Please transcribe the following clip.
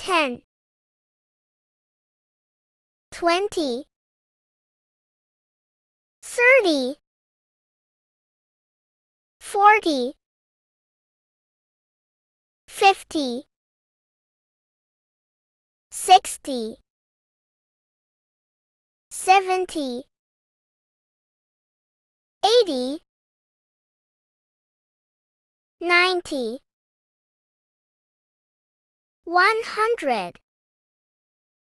10 20 30 40 50 60 70 80 90 100.